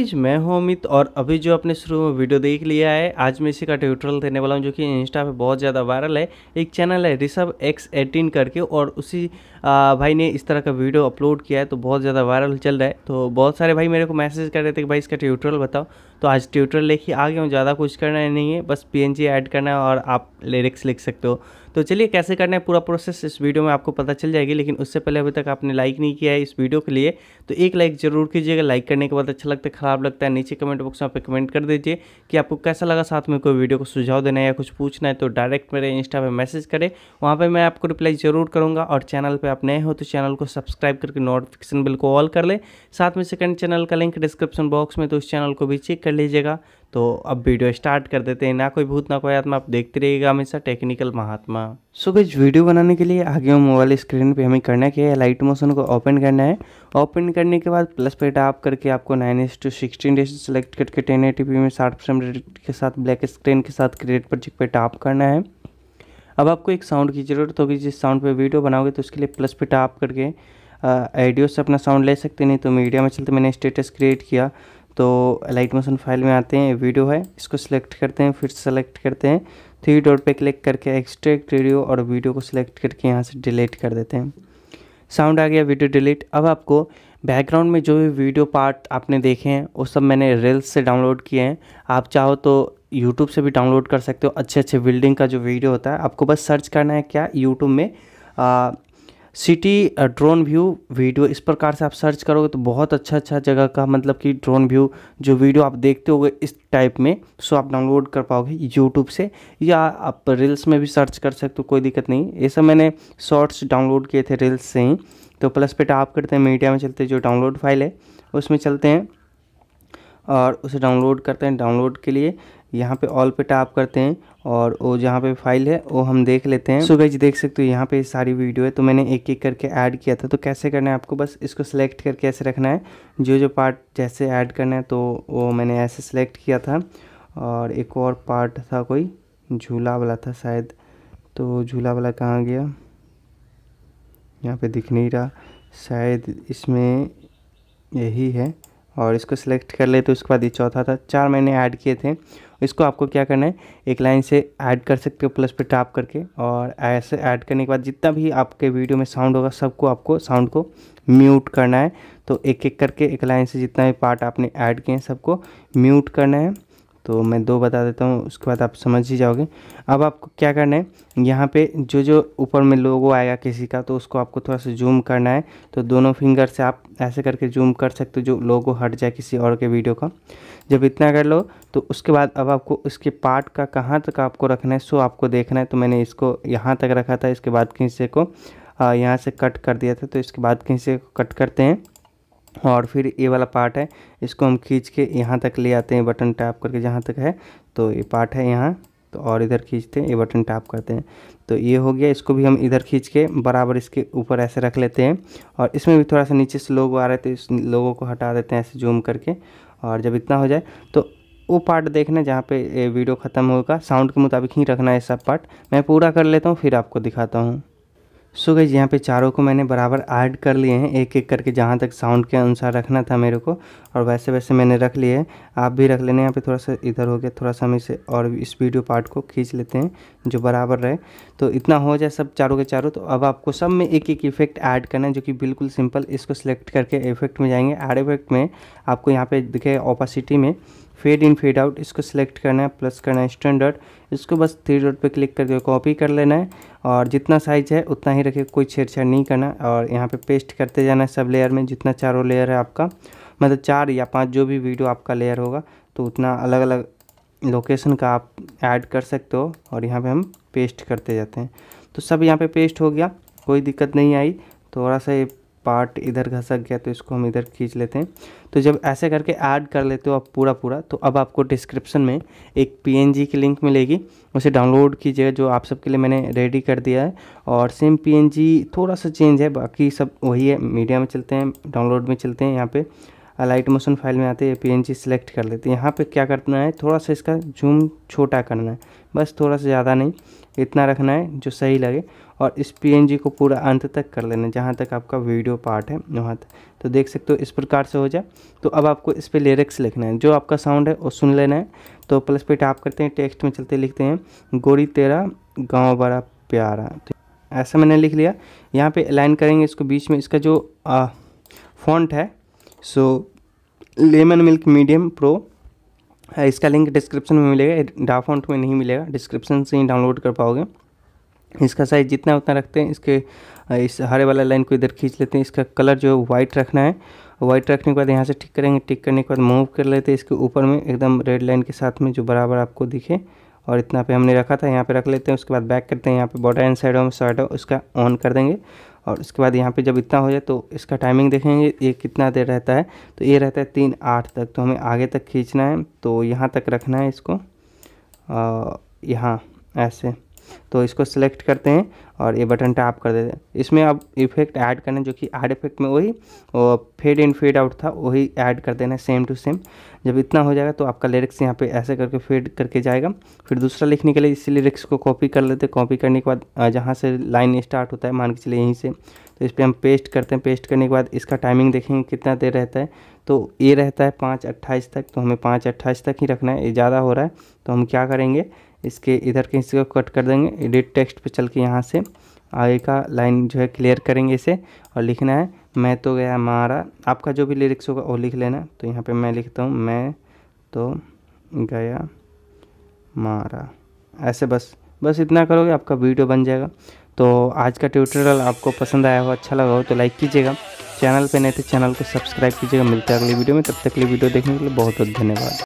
guys मैं हूं अमित और अभी जो आपने शुरू में वीडियो देख लिया है आज मैं इसी का ट्यूटोरियल देने वाला हूं जो कि इंस्टा पे बहुत ज़्यादा वायरल है एक चैनल है रिशभ एक्स एटीन करके और उसी आ, भाई ने इस तरह का वीडियो अपलोड किया है तो बहुत ज़्यादा वायरल चल रहा है तो बहुत सारे भाई मेरे को मैसेज कर रहे थे कि भाई इसका ट्यूटोरियल बताओ तो आज ट्यूटर लेके आ गया हूँ ज़्यादा कुछ करना है नहीं है बस पी ऐड करना है और आप लिरिक्स लिख सकते हो तो चलिए कैसे करना है पूरा प्रोसेस इस वीडियो में आपको पता चल जाएगी लेकिन उससे पहले अभी तक आपने लाइक नहीं किया है इस वीडियो के लिए तो एक लाइक जरूर कीजिएगा लाइक करने के बाद अच्छा लगता है खराब लगता है नीचे कमेंट बॉक्स में आप कमेंट कर दीजिए कि आपको कैसा लगा साथ में कोई वीडियो को सुझाव देना है या कुछ पूछना है तो डायरेक्ट मेरे इंस्टा पर मैसेज करें वहाँ पर मैं आपको रिप्लाई ज़रूर करूँगा और चैनल पर आप नए हो तो चैनल को सब्सक्राइब करके नोटिफिकेशन बिल को ऑल कर लें साथ में सेकेंड चैनल का लिंक डिस्क्रिप्शन बॉक्स में तो उस चैनल को भी चेक कर लीजिएगा तो अब वीडियो स्टार्ट कर देते हैं ना कोई भूत ना कोई आत्मा आप देखते रहिएगा हमेशा टेक्निकल महात्मा सो गई वीडियो बनाने के लिए आगे मोबाइल स्क्रीन पे हमें करना क्या है लाइट मोशन को ओपन करना है ओपन करने के बाद प्लस पे टाप करके आपको nine is to sixteen days select करके टेन ए में साठ परसेंट के साथ ब्लैक स्क्रीन के साथ क्रिएट प्रोजेक्ट पर टाप करना है अब आपको एक साउंड की ज़रूरत होगी जिस साउंड पर वीडियो बनाओगे तो उसके लिए प्लस पे टाप करके आइडियो से अपना साउंड ले सकते नहीं तो मीडिया में चलते मैंने स्टेटस क्रिएट किया तो लाइट मोशन फाइल में आते हैं वीडियो है इसको सिलेक्ट करते हैं फिर सेलेक्ट करते हैं थ्री डॉट पे क्लिक करके एक्सट्रैक्ट वीडियो और वीडियो को सिलेक्ट करके यहाँ से डिलीट कर देते हैं साउंड आ गया वीडियो डिलीट अब आपको बैकग्राउंड में जो भी वीडियो पार्ट आपने देखे हैं वो सब मैंने रील्स से डाउनलोड किए हैं आप चाहो तो यूट्यूब से भी डाउनलोड कर सकते हो अच्छे अच्छे बिल्डिंग का जो वीडियो होता है आपको बस सर्च करना है क्या यूट्यूब में सिटी ड्रोन व्यू वीडियो इस प्रकार से आप सर्च करोगे तो बहुत अच्छा अच्छा जगह का मतलब कि ड्रोन व्यू जो वीडियो आप देखते होगे इस टाइप में सो आप डाउनलोड कर पाओगे यूट्यूब से या आप रील्स में भी सर्च कर सकते हो कोई दिक्कत नहीं ये सब मैंने शॉर्ट्स डाउनलोड किए थे रील्स से ही तो प्लस पे टाप करते हैं मीडिया में चलते जो डाउनलोड फाइल है उसमें चलते हैं और उसे डाउनलोड करते हैं डाउनलोड के लिए यहाँ पे ऑल पे टैप करते हैं और वो जहाँ पे फाइल है वो हम देख लेते हैं सुबह जी देख सकते हो यहाँ पे सारी वीडियो है तो मैंने एक एक करके ऐड किया था तो कैसे करना है आपको बस इसको सेलेक्ट करके ऐसे रखना है जो जो पार्ट जैसे ऐड करना है तो वो मैंने ऐसे सेलेक्ट किया था और एक और पार्ट था कोई झूला वाला था शायद तो झूला वाला कहाँ गया यहाँ पर दिख नहीं रहा शायद इसमें यही है और इसको सिलेक्ट कर ले तो उसके बाद ये चौथा था चार मैंने ऐड किए थे इसको आपको क्या करना है एक लाइन से ऐड कर सकते हो प्लस पे टैप करके और ऐसे ऐड करने के बाद जितना भी आपके वीडियो में साउंड होगा सबको आपको साउंड को म्यूट करना है तो एक एक करके एक लाइन से जितना भी पार्ट आपने ऐड किए हैं सबको म्यूट करना है तो मैं दो बता देता हूँ उसके बाद आप समझ ही जाओगे अब आपको क्या करना है यहाँ पे जो जो ऊपर में लोगो आएगा किसी का तो उसको आपको थोड़ा सा जूम करना है तो दोनों फिंगर से आप ऐसे करके जूम कर सकते हो जो लोगो हट जाए किसी और के वीडियो का जब इतना कर लो तो उसके बाद अब आपको इसके पार्ट का कहाँ तक आपको रखना है सो आपको देखना है तो मैंने इसको यहाँ तक रखा था इसके बाद किसी को यहाँ से कट कर दिया था तो इसके बाद किसी को कट करते हैं और फिर ये वाला पार्ट है इसको हम खींच के यहाँ तक ले आते हैं बटन टैप करके जहाँ तक है तो ये पार्ट है यहाँ तो और इधर खींचते हैं ये बटन टैप करते हैं तो ये हो गया इसको भी हम इधर खींच के बराबर इसके ऊपर ऐसे रख लेते हैं और इसमें भी थोड़ा सा नीचे से लोग आ रहे थे इस लोगों को हटा देते हैं ऐसे जूम करके और जब इतना हो जाए तो वो पार्ट देखना जहाँ पे वीडियो ख़त्म होगा साउंड के मुताबिक ही रखना है सब पार्ट मैं पूरा कर लेता हूँ फिर आपको दिखाता हूँ सो गई यहाँ पे चारों को मैंने बराबर ऐड कर लिए हैं एक एक करके जहाँ तक साउंड के अनुसार रखना था मेरे को और वैसे वैसे मैंने रख लिए है आप भी रख लेने यहाँ पे थोड़ा सा इधर हो गया थोड़ा सा हम इसे और इस वीडियो पार्ट को खींच लेते हैं जो बराबर रहे तो इतना हो जाए सब चारों के चारों तो अब आपको सब में एक एक इफेक्ट ऐड करना है जो कि बिल्कुल सिंपल इसको सिलेक्ट करके इफेक्ट में जाएंगे ऐड इफेक्ट में आपको यहाँ पर दिखे ऑपासिटी में फेड इन फेड आउट इसको सिलेक्ट करना है प्लस करना है स्टैंडर्ड इसको बस थ्री डॉट पे क्लिक करके कॉपी कर लेना है और जितना साइज़ है उतना ही रखे कोई छेड़छाड़ नहीं करना और यहाँ पे पेस्ट करते जाना है सब लेयर में जितना चारों लेयर है आपका मतलब चार या पाँच जो भी वीडियो आपका लेयर होगा तो उतना अलग अलग लोकेशन का आप ऐड कर सकते हो और यहाँ पर हम पेस्ट करते जाते हैं तो सब यहाँ पर पे पेस्ट हो गया कोई दिक्कत नहीं आई थोड़ा सा ये पार्ट इधर घसक गया तो इसको हम इधर खींच लेते हैं तो जब ऐसे करके ऐड कर लेते हो आप पूरा पूरा तो अब आपको डिस्क्रिप्शन में एक पीएनजी की लिंक मिलेगी उसे डाउनलोड कीजिएगा जो आप सबके लिए मैंने रेडी कर दिया है और सेम पीएनजी थोड़ा सा चेंज है बाकी सब वही है मीडिया में चलते हैं डाउनलोड में चलते हैं यहाँ पर लाइट मोशन फाइल में आते हैं पी सेलेक्ट कर लेते हैं यहाँ पे क्या करना है थोड़ा सा इसका जूम छोटा करना है बस थोड़ा सा ज़्यादा नहीं इतना रखना है जो सही लगे और इस पी को पूरा अंत तक कर लेना है जहाँ तक आपका वीडियो पार्ट है वहाँ तक तो देख सकते हो इस प्रकार से हो जाए तो अब आपको इस पर लिरिक्स लिखना है जो आपका साउंड है वो सुन लेना है तो प्लस पे टाप करते हैं टेक्स्ट में चलते लिखते हैं गोरी तेरा गाँव बड़ा प्यारा तो ऐसा मैंने लिख लिया यहाँ पर अलाइन करेंगे इसको बीच में इसका जो फ़ॉन्ट है so lemon milk medium pro इसका लिंक डिस्क्रिप्शन में मिलेगा डाफॉन्ट में नहीं मिलेगा डिस्क्रिप्शन से ही डाउनलोड कर पाओगे इसका साइज जितना उतना रखते हैं इसके हाँ, इस हरे वाला लाइन को इधर खींच लेते हैं इसका कलर जो है वाइट रखना है वाइट रखने के बाद यहाँ से टिक करेंगे टिक करने के बाद मूव कर लेते हैं इसके ऊपर में एकदम रेड लाइन के साथ में जो बराबर आपको दिखे और इतना पे हमने रखा था यहाँ पे रख लेते हैं उसके बाद बैक करते हैं यहाँ पे बॉर्डर एंड साइड हो शर्ट उसका ऑन कर देंगे और उसके बाद यहाँ पे जब इतना हो जाए तो इसका टाइमिंग देखेंगे ये कितना देर रहता है तो ये रहता है तीन आठ तक तो हमें आगे तक खींचना है तो यहाँ तक रखना है इसको यहाँ ऐसे तो इसको सिलेक्ट करते हैं और ये बटन टैप कर देते हैं इसमें अब इफेक्ट ऐड करना जो कि ऐड इफेक्ट में वही वो फेड इन फेड आउट था वही ऐड कर देना है सेम टू सेम जब इतना हो जाएगा तो आपका लिरिक्स यहाँ पे ऐसे करके फेड करके जाएगा फिर दूसरा लिखने के लिए इसी लिरिक्स को कॉपी कर लेते हैं कॉपी करने के बाद जहाँ से लाइन स्टार्ट होता है मान के चलिए यहीं से तो इस पर हम पेस्ट करते हैं पेस्ट करने के बाद इसका टाइमिंग देखेंगे कितना देर रहता है तो ये रहता है पाँच अट्ठाईस तक तो हमें पाँच अट्ठाईस तक ही रखना है ये ज़्यादा हो रहा है तो हम क्या करेंगे इसके इधर के हिस्से को कट कर देंगे एडिट टेक्स्ट पे चल के यहाँ से आगे का लाइन जो है क्लियर करेंगे इसे और लिखना है मैं तो गया मारा आपका जो भी लिरिक्स होगा वो लिख लेना तो यहाँ पे मैं लिखता हूँ मैं तो गया मारा ऐसे बस बस इतना करोगे आपका वीडियो बन जाएगा तो आज का ट्यूटोरियल आपको पसंद आया हो अच्छा लगा हो तो लाइक कीजिएगा चैनल पे नहीं तो चैनल को सब्सक्राइब कीजिएगा मिलते हैं अगली वीडियो में तब तक के लिए वीडियो देखने के लिए बहुत बहुत धन्यवाद